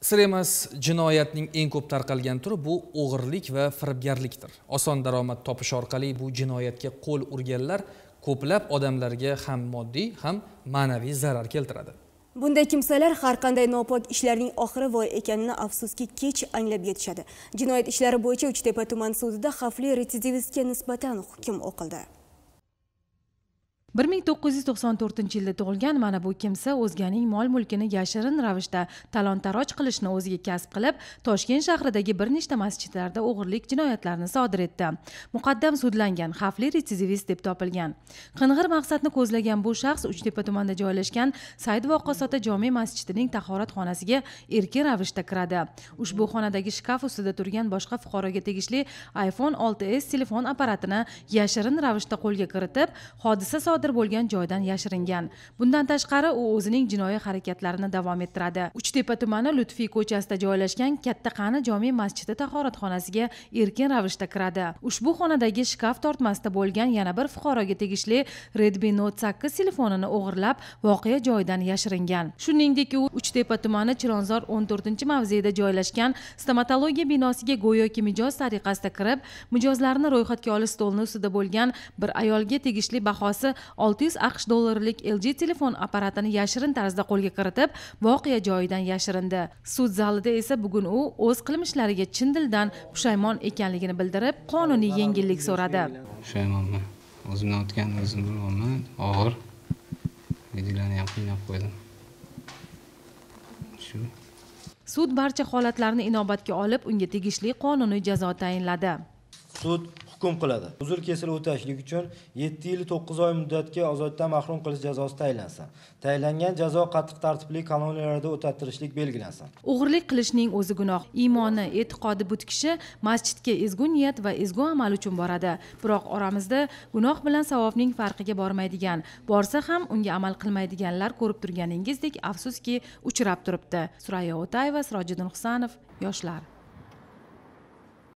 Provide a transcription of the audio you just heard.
sir emas jinoyatning eng ko'p tarqalgan turi bu o'g'irlik va firibgarlikdir oson daromad topish orqali bu jinoyatga qo'l urganlar ko'plab odamlarga ham moddiy ham ma'naviy zarar keltiradi bunday kimsalar har qanday nopok ishlarning oxiri voy ekanini afsuski kech anglab yetishadi jinoyat ishlari bo'yicha uchtepa tuman sudida xavfli retsidivistga nisbatan hukm o'qildi bir ming to'qqiz yuz to'qson to'rtinchi yilda tug'ilgan mana bu kimsa o'zganing mol mulkini yashirin ravishda talon taroj qilishni o'ziga kasb qilib toshkent shahridagi bir nechta masjidlarda o'g'irlik jinoyatlarini sodir etdi muqaddam sudlangan xavfli retsidivist deb topilgan qing'ir maqsadni ko'zlagan bu shaxs uchtepa tumanida joylashgan said voqasota jome masjidining tahoratxonasiga erkin ravishda kiradi ushbu xonadagi shkaf ustida turgan boshqa fuqaroga tegishli iphone 6s telefon apparatini yashirin ravishda qo'lga kiritib hodisa sodir bo'lgan joydan yashiringan bundan tashqari u o'zining jinoiy harakatlarini davom ettiradi uchtepa tumani lutfiy ko'chasida joylashgan katta qani jome masjidi tahoratxonasiga erkin ravishda kiradi ushbu xonadagi shkaf tortmasida bo'lgan yana bir fuqaroga tegishli redmi note sakkiz telefonini o'g'irlab voqea joyidan yashiringan shuningdek u uchtepa tumani chilonzor o'n to'rtinchi mavzeda joylashgan stomatologiya binosiga go'yoki mijoz tariqasida kirib mijozlarni ro'yxatga olish stolini ustida bo'lgan bir ayolga tegishli bahosi olti yuz aqsh dollarlik lg telefon apparatini yashirin tarzda qo'lga kiritib voqea joyidan yashirindi sud zalida esa bugun u o'z qilmishlariga chin dildan pushaymon ekanligini bildirib qonuniy yengillik so'radi pushaymonman o'zimdan o'tganini o'zim bilmayman og'ir videolarni ham qiynab qo'ydim shu sud barcha holatlarni inobatga olib unga tegishli qonuniy jazo tayinladi sud hukm qiladi uzr kesil o'tashlik uchun yetti yil to'qqiz oy muddatga ozoddan mahrum qilish jazosi tayinlansin tayinlangan jazo qattiq tartibli koloniyalarda o'tatirishlik belgilansin o'g'irlik qilishning o'zi gunoh iymoni e'tiqodi but kishi masjidga ezgu niyat va ezgu amal uchun boradi biroq oramizda gunoh bilan savobning farqiga bormaydigan borsa ham unga amal qilmaydiganlar ko'rib turganingizdek afsuski uchrab turibdi surayyo o'tayeva sirojiddin husanov yoshlar